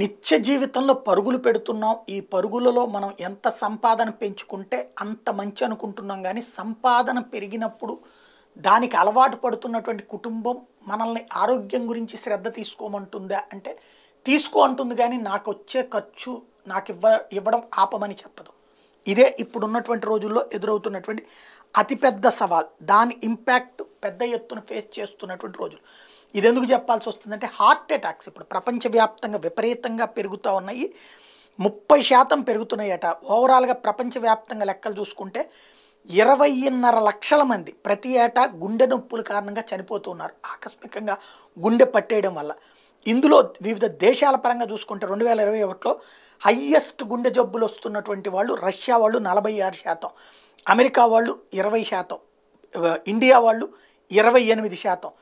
నిత్య జీవితంలో పరుగులు పెడుతున్నాం ఈ పరుగులలో మనం ఎంత సంపాదన పెంచుకుంటే అంత మంచి అనుకుంటున్నాం కానీ సంపాదన పెరిగినప్పుడు దానికి అలవాటు పడుతున్నటువంటి కుటుంబం మనల్ని ఆరోగ్యం గురించి శ్రద్ధ తీసుకోమంటుందా అంటే తీసుకో అంటుంది కానీ నాకు వచ్చే ఖర్చు నాకు ఇవ్వ ఇవ్వడం ఆపమని చెప్పదు ఇదే ఇప్పుడున్నటువంటి రోజుల్లో ఎదురవుతున్నటువంటి అతిపెద్ద సవాల్ దాని ఇంపాక్ట్ పెద్ద ఎత్తున ఫేస్ చేస్తున్నటువంటి రోజులు ఇది ఎందుకు చెప్పాల్సి వస్తుందంటే హార్ట్ అటాక్స్ ఇప్పుడు ప్రపంచవ్యాప్తంగా విపరీతంగా పెరుగుతూ ఉన్నాయి ముప్పై శాతం పెరుగుతున్నాయట ఓవరాల్గా ప్రపంచవ్యాప్తంగా లెక్కలు చూసుకుంటే ఇరవైన్నర లక్షల మంది ప్రతి ఏటా గుండె నొప్పుల కారణంగా చనిపోతున్నారు ఆకస్మికంగా గుండె పట్టేయడం వల్ల ఇందులో వివిధ దేశాల పరంగా చూసుకుంటే రెండు వేల ఇరవై ఒకటిలో హయ్యెస్ట్ గుండె జబ్బులు వస్తున్నటువంటి వాళ్ళు రష్యా వాళ్ళు నలభై ఆరు శాతం అమెరికా వాళ్ళు ఇరవై శాతం ఇండియా వాళ్ళు ఇరవై ఎనిమిది శాతం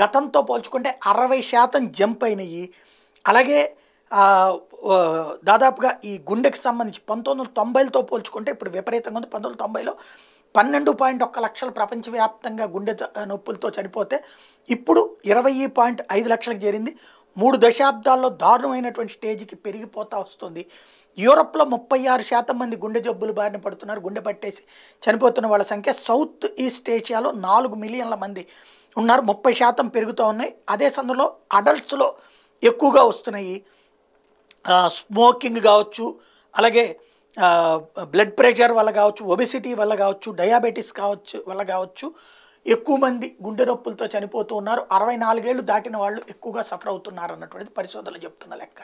గతంతో పోల్చుకుంటే అరవై శాతం జంప్ అయినాయి అలాగే దాదాపుగా ఈ గుండెకి సంబంధించి పంతొమ్మిది వందల తొంభైలతో పోల్చుకుంటే ఇప్పుడు విపరీతంగా ఉంది పంతొమ్మిది వందల తొంభైలో పన్నెండు పాయింట్ ఒక్క లక్షలు ప్రపంచవ్యాప్తంగా గుండె నొప్పులతో చనిపోతే ఇప్పుడు ఇరవై పాయింట్ ఐదు లక్షలకు చేరింది మూడు దశాబ్దాల్లో దారుణమైనటువంటి స్టేజ్కి పెరిగిపోతూ వస్తుంది యూరప్లో ముప్పై ఆరు శాతం మంది గుండె జబ్బులు బారిన పడుతున్నారు గుండె పట్టేసి చనిపోతున్న వాళ్ళ సంఖ్య సౌత్ ఈస్ట్ ఏషియాలో నాలుగు మిలియన్ల మంది ఉన్నారు ముప్పై శాతం పెరుగుతూ ఉన్నాయి అదే సందర్భంలో అడల్ట్స్లో ఎక్కువగా వస్తున్నాయి స్మోకింగ్ కావచ్చు అలాగే బ్లడ్ ప్రెషర్ వల్ల కావచ్చు ఒబెసిటీ వల్ల కావచ్చు డయాబెటీస్ కావచ్చు వల్ల కావచ్చు ఎక్కువ మంది గుండె నొప్పులతో చనిపోతూ ఉన్నారు అరవై నాలుగేళ్లు దాటిన వాళ్ళు ఎక్కువగా సఫర్ అవుతున్నారు అన్నటువంటిది పరిశోధనలు చెప్తున్న లెక్క